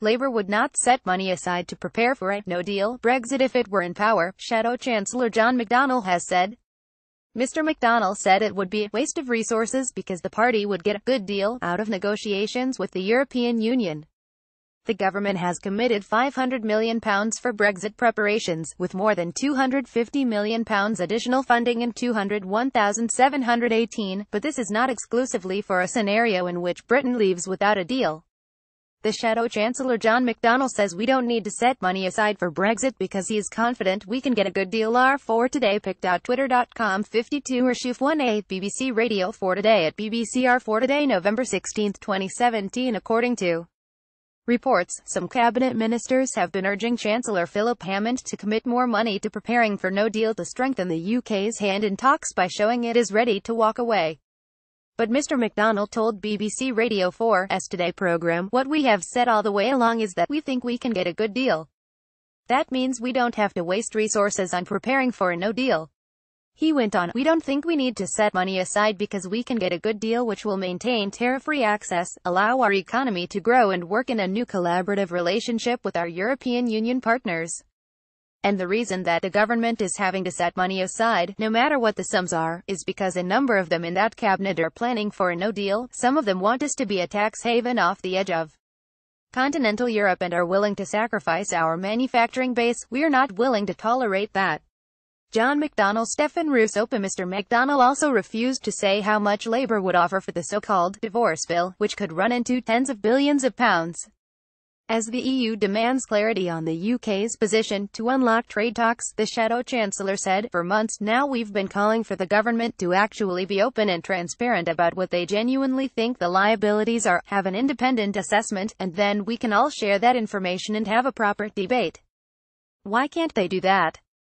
Labour would not set money aside to prepare for a no-deal Brexit if it were in power, Shadow Chancellor John McDonnell has said. Mr McDonnell said it would be a waste of resources because the party would get a good deal out of negotiations with the European Union. The government has committed £500 million for Brexit preparations, with more than £250 million additional funding in 201718, but this is not exclusively for a scenario in which Britain leaves without a deal. The Shadow Chancellor John McDonnell says we don't need to set money aside for Brexit because he is confident we can get a good deal. R4 Today picked out Twitter.com 52 or one a BBC Radio 4 Today at BBC R4 Today November 16, 2017 according to reports, some cabinet ministers have been urging Chancellor Philip Hammond to commit more money to preparing for no deal to strengthen the UK's hand in talks by showing it is ready to walk away. But Mr. McDonald told BBC Radio 4's Today program, what we have said all the way along is that we think we can get a good deal. That means we don't have to waste resources on preparing for a no deal. He went on, we don't think we need to set money aside because we can get a good deal which will maintain tariff-free access, allow our economy to grow and work in a new collaborative relationship with our European Union partners. And the reason that the government is having to set money aside, no matter what the sums are, is because a number of them in that cabinet are planning for a no deal, some of them want us to be a tax haven off the edge of continental Europe and are willing to sacrifice our manufacturing base, we're not willing to tolerate that. John McDonnell Stefan Roos Opa Mr. McDonnell also refused to say how much Labour would offer for the so-called divorce bill, which could run into tens of billions of pounds. As the EU demands clarity on the UK's position to unlock trade talks, the Shadow Chancellor said, For months now we've been calling for the government to actually be open and transparent about what they genuinely think the liabilities are, have an independent assessment, and then we can all share that information and have a proper debate. Why can't they do that?